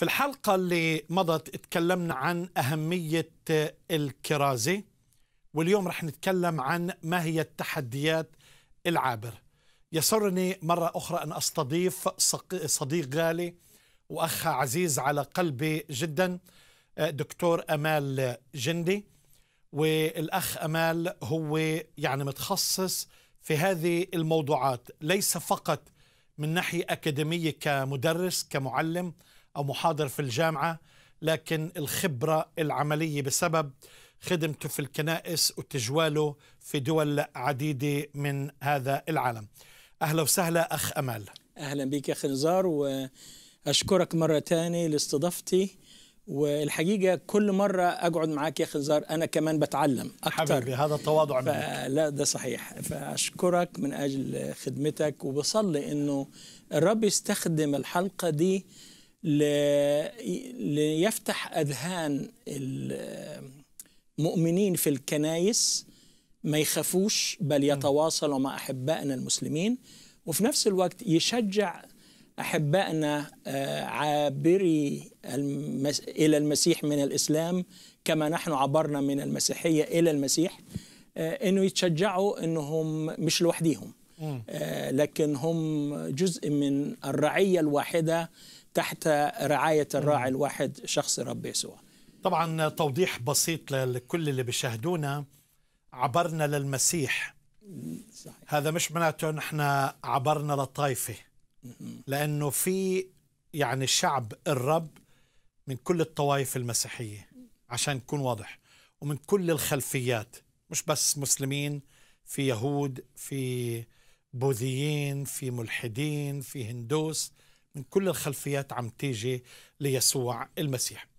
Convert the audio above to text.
في الحلقة اللي مضت تكلمنا عن أهمية الكرازة واليوم رح نتكلم عن ما هي التحديات العابرة يسرني مرة أخرى أن أستضيف صديق غالي وأخ عزيز على قلبي جدا دكتور أمال جندي والأخ أمال هو يعني متخصص في هذه الموضوعات ليس فقط من ناحية أكاديمية كمدرس كمعلم أو محاضر في الجامعة لكن الخبرة العملية بسبب خدمته في الكنائس وتجواله في دول عديدة من هذا العالم أهلا وسهلا أخ أمال أهلا بك أخ نزار وأشكرك مرة ثانيه لاستضافتي والحقيقة كل مرة أقعد معاك يا أخي نزار أنا كمان بتعلم اكثر حبيبي هذا التواضع منك لا ده صحيح فأشكرك من أجل خدمتك وبصلي أنه الرب يستخدم الحلقة دي ليفتح أذهان المؤمنين في الكنايس ما يخافوش بل يتواصلوا مع أحبائنا المسلمين وفي نفس الوقت يشجع أحبائنا آه، عابري المس... إلى المسيح من الإسلام كما نحن عبرنا من المسيحية إلى المسيح آه، أنه يتشجعوا أنهم مش لوحديهم آه، لكن هم جزء من الرعية الواحدة تحت رعاية الراعي الواحد شخص رب يسوع طبعا توضيح بسيط لكل اللي بيشاهدونا عبرنا للمسيح صحيح. هذا مش معناته نحن عبرنا للطائفة لأنه في يعني شعب الرب من كل الطوائف المسيحية عشان يكون واضح ومن كل الخلفيات مش بس مسلمين في يهود في بوذيين في ملحدين في هندوس من كل الخلفيات عم تيجي ليسوع المسيح